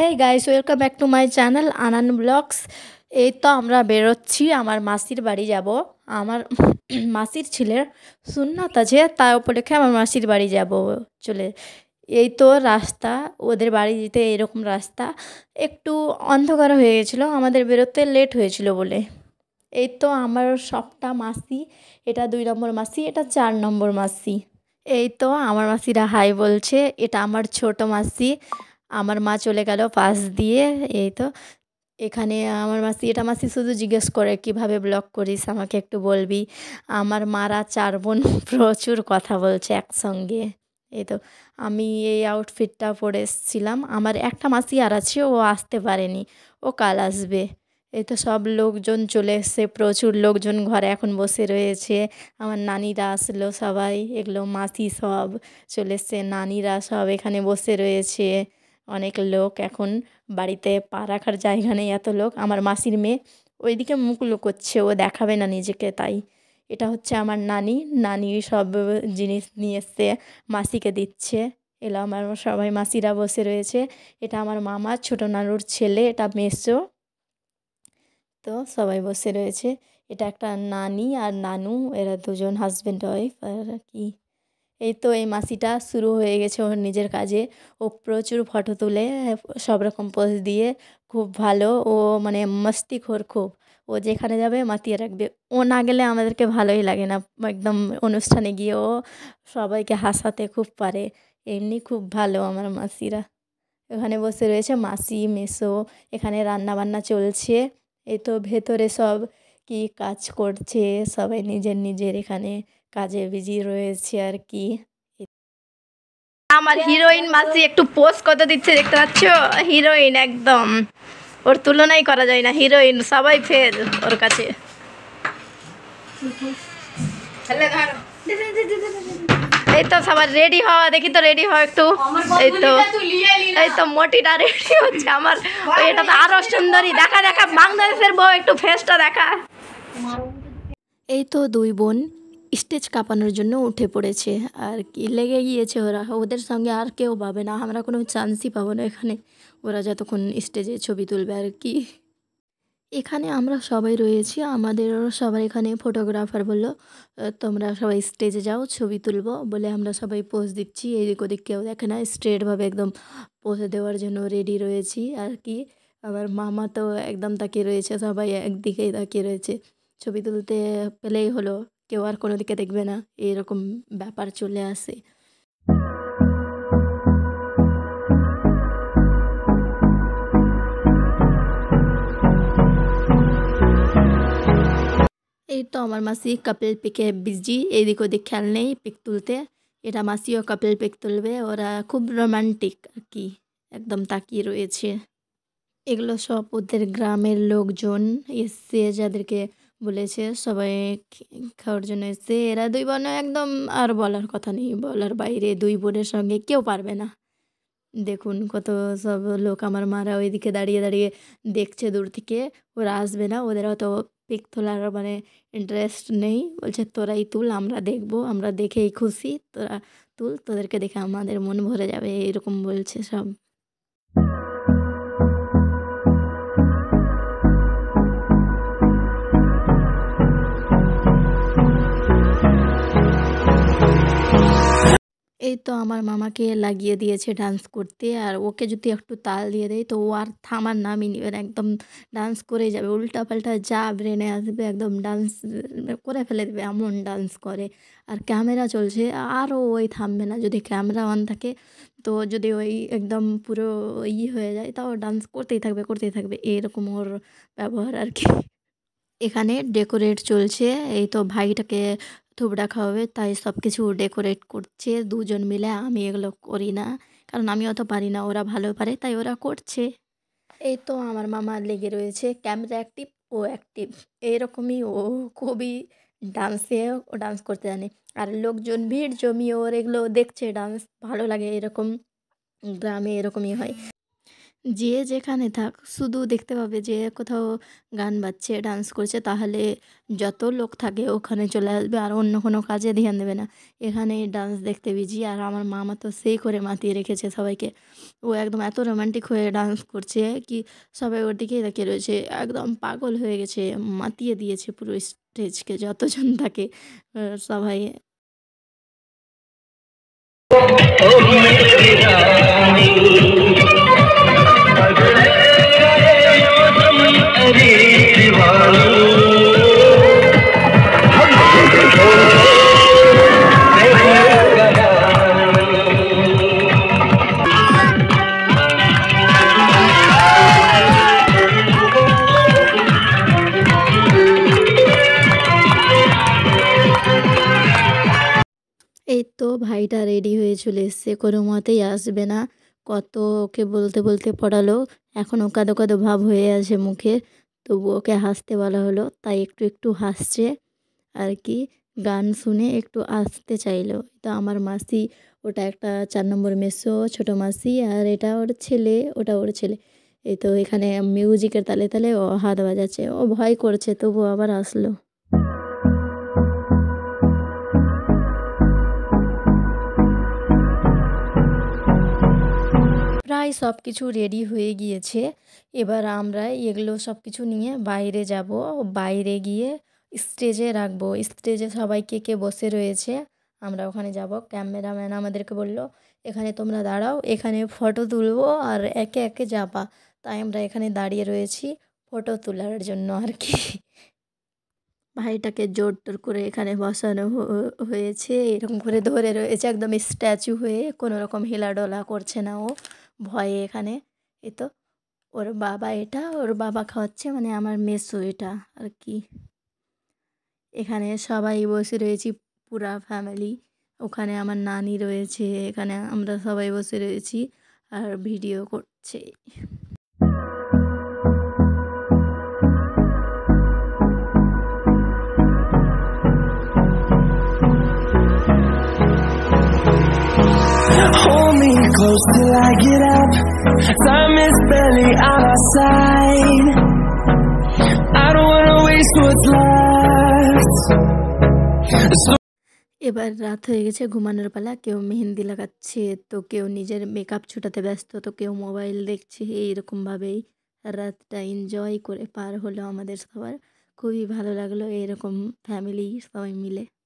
হ্যাঁ guys welcome back to my channel Anan vlogs এই তো আমরা বেরোচ্ছি আমার মাসির বাড়ি যাব আমার মাসির ছেলের সুন্নাত আছে তার উপলক্ষে আমার মাসির বাড়ি যাব চলে এই তো রাস্তা ওদের বাড়ি যেতে এরকম রাস্তা একটু অন্ধকার হয়ে গেছিলো আমাদের বেরোতে লেট হয়েছিল বলে এই তো আমার সবটা মাসি এটা দুই নম্বর মাসি এটা চার নম্বর মাসি এই তো আমার মাসিরা হাই বলছে এটা আমার ছোট মাসি আমার মা চলে গেল পাশ দিয়ে এই তো এখানে আমার মাসি এটা মাসি শুধু জিজ্ঞেস করে কিভাবে ব্লগ করিস আমাকে একটু বলবি আমার মারা চার বোন প্রচুর কথা বলছে একসঙ্গে এই তো আমি এই আউটফিটটা পরে এসেছিলাম আমার একটা মাসি আর আছে ও আসতে পারেনি ও কাল আসবে এই তো সব লোকজন চলে এসছে প্রচুর লোকজন ঘরে এখন বসে রয়েছে আমার নানিরা আসলো সবাই এগুলো মাসি সব চলে এসছে নানিরা সব এখানে বসে রয়েছে অনেক লোক এখন বাড়িতে পা রাখার জায়গা নেই এত লোক আমার মাসির মেয়ে ওইদিকে মুখ করছে ও দেখাবে না নিজেকে তাই এটা হচ্ছে আমার নানি নানি সব জিনিস নিয়ে এসছে মাসিকে দিচ্ছে এলো আমার সবাই মাসিরা বসে রয়েছে এটা আমার মামা ছোট নানুর ছেলে এটা মেসো তো সবাই বসে রয়েছে এটা একটা নানি আর নানু এরা দুজন হাজব্যান্ড ওয়াইফ আর কি এই তো এই মাসিটা শুরু হয়ে গেছে ওর নিজের কাজে ও প্রচুর ফটো তুলে সব রকম পোজ দিয়ে খুব ভালো ও মানে খোর খুব ও যেখানে যাবে মাতিয়ে রাখবে ও না গেলে আমাদেরকে ভালোই লাগে না একদম অনুষ্ঠানে গিয়ে ও সবাইকে হাসাতে খুব পারে এমনি খুব ভালো আমার মাসিরা এখানে বসে রয়েছে মাসি মেসো এখানে রান্না বান্না চলছে এই তো ভেতরে সব কি কাজ করছে সবাই নিজের নিজের এখানে কাজে বিজি রয়েছি আর কি আমার হিরোইন মাসি একটু পোস্ট কত দিচ্ছে দেখতে পাচ্ছ হিরোইন একদম ওর তুলনাই করা যায় না হিরোইন সবাই ফেল ওর কাছে এই তো সবার রেডি হওয়া দেখি তো রেডি হওয়া একটু এই তো এই তো মোটিটা রেডি হচ্ছে আমার এটা তো আরো সুন্দরী দেখা দেখা বাংলাদেশের বউ একটু ফেসটা দেখা এই তো দুই বোন স্টেজ কাঁপানোর জন্য উঠে পড়েছে আর কি লেগে গিয়েছে ওরা ওদের সঙ্গে আর কেউ পাবে না আমরা কোনো চান্সই পাবো না এখানে ওরা যতক্ষণ স্টেজে ছবি তুলবে আর কি এখানে আমরা সবাই রয়েছি আমাদের সবার এখানে ফটোগ্রাফার বললো তোমরা সবাই স্টেজে যাও ছবি তুলবো বলে আমরা সবাই পোজ দিচ্ছি এইদিক ওদিক কেউ দেখে না স্ট্রেটভাবে একদম পোজ দেওয়ার জন্য রেডি রয়েছি আর কি আবার মামা তো একদম তাকিয়ে রয়েছে সবাই একদিকেই তাকিয়ে রয়েছে ছবি তুলতে পেলেই হলো কেউ আর কোনো দিকে দেখবে না এরকম ব্যাপার চলে আসে এই তো আমার মাসি কাপেল পিকে বিজি এদিক ওদিক খেয়াল নেই পিক তুলতে এটা মাসিও কাপেল পিক তুলবে ওরা খুব রোমান্টিক আর কি একদম তাকিয়ে রয়েছে এগুলো সব ওদের গ্রামের লোকজন এসছে যাদেরকে বলেছে সবাই খাওয়ার জন্য এসে এরা দুই বোন একদম আর বলার কথা নেই বলার বাইরে দুই বোনের সঙ্গে কেউ পারবে না দেখুন কত সব লোক আমার মারা ওইদিকে দাঁড়িয়ে দাঁড়িয়ে দেখছে দূর থেকে ওরা আসবে না ওদের অত পিক তোলার মানে ইন্টারেস্ট নেই বলছে তোরাই তুল আমরা দেখব আমরা দেখেই খুশি তোরা তুল তোদেরকে দেখে আমাদের মন ভরে যাবে এরকম বলছে সব এই তো আমার মামাকে লাগিয়ে দিয়েছে ডান্স করতে আর ওকে যদি একটু তাল দিয়ে দেয় তো ও আর থামার নামই নেবেন একদম ডান্স করে যাবে উল্টা পাল্টা যা ব্রেনে আসবে একদম ডান্স করে ফেলে দেবে এমন ডান্স করে আর ক্যামেরা চলছে আরও ওই থামবে না যদি ক্যামেরা অন থাকে তো যদি ওই একদম পুরো ই হয়ে যায় তাও ডান্স করতেই থাকবে করতেই থাকবে এরকম ওর ব্যবহার আর কি এখানে ডেকোরেট চলছে এই তো ভাইটাকে ধূপ রাখা হবে তাই সব কিছু ডেকোরেট করছে দুজন মিলে আমি এগুলো করি না কারণ আমি অত পারি না ওরা ভালো পারে তাই ওরা করছে এই তো আমার মামা লেগে রয়েছে ক্যামেরা অ্যাক্টিভ ও অ্যাক্টিভ এইরকমই ও খুবই ডান্সে ও ডান্স করতে জানে আর লোকজন ভিড় জমিয়ে ওর এগুলো দেখছে ডান্স ভালো লাগে এরকম গ্রামে এরকমই হয় যে যেখানে থাক শুধু দেখতে পাবে যে কোথাও গান বাজছে ডান্স করছে তাহলে যত লোক থাকে ওখানে চলে আসবে আর অন্য কোনো কাজে ধ্যান দেবে না এখানে ডান্স দেখতে বিজি আর আমার মা তো সেই করে মাতিয়ে রেখেছে সবাইকে ও একদম এত রোমান্টিক হয়ে ডান্স করছে কি সবাই ওর দিকেই তাকিয়ে রয়েছে একদম পাগল হয়ে গেছে মাতিয়ে দিয়েছে পুরো স্টেজকে যতজন থাকে সবাই ভাইটা রেডি হয়ে চলে এসছে কোনো মতেই আসবে না কত ওকে বলতে বলতে পড়ালো এখনও কাদো কাদো ভাব হয়ে আছে মুখে তবু ওকে হাসতে বলা হলো তাই একটু একটু হাসছে আর কি গান শুনে একটু আসতে চাইলো তো আমার মাসি ওটা একটা চার নম্বর মেসো ছোটো মাসি আর এটা ওর ছেলে ওটা ওর ছেলে এই তো এখানে মিউজিকের তালে তালে ও হাত বাজাচ্ছে ও ভয় করছে তবু আবার আসলো প্রায় সব কিছু রেডি হয়ে গিয়েছে এবার আমরা এগুলো সব কিছু নিয়ে বাইরে যাব বাইরে গিয়ে স্টেজে রাখবো স্টেজে সবাই কে কে বসে রয়েছে আমরা ওখানে যাব ক্যামেরাম্যান আমাদেরকে বলল এখানে তোমরা দাঁড়াও এখানে ফটো তুলবো আর একে একে যাবা তাই আমরা এখানে দাঁড়িয়ে রয়েছি ফটো তোলার জন্য আর কি ভাইটাকে জোর টোর করে এখানে বসানো হয়েছে এরকম করে ধরে রয়েছে একদম স্ট্যাচু হয়ে কোনো রকম হেলাডোলা করছে না ও ভয়ে এখানে এ তো ওর বাবা এটা ওর বাবা খাওয়াচ্ছে মানে আমার মেসো এটা আর কি এখানে সবাই বসে রয়েছি পুরা ফ্যামিলি ওখানে আমার নানি রয়েছে এখানে আমরা সবাই বসে রয়েছি আর ভিডিও করছে Hold me close till I get up Time is barely on our side I don't wanna waste what's left এবার রাত হয়ে গেছে ঘুমানোর পালা কেউ মেহেন্দি লাগাচ্ছে তো কেউ নিজের মেকআপ ছুটাতে ব্যস্ত তো কেউ মোবাইল দেখছে এইরকমভাবেই রাতটা এনজয় করে পার হলো আমাদের সবার খুবই ভালো লাগলো এরকম ফ্যামিলি সবাই মিলে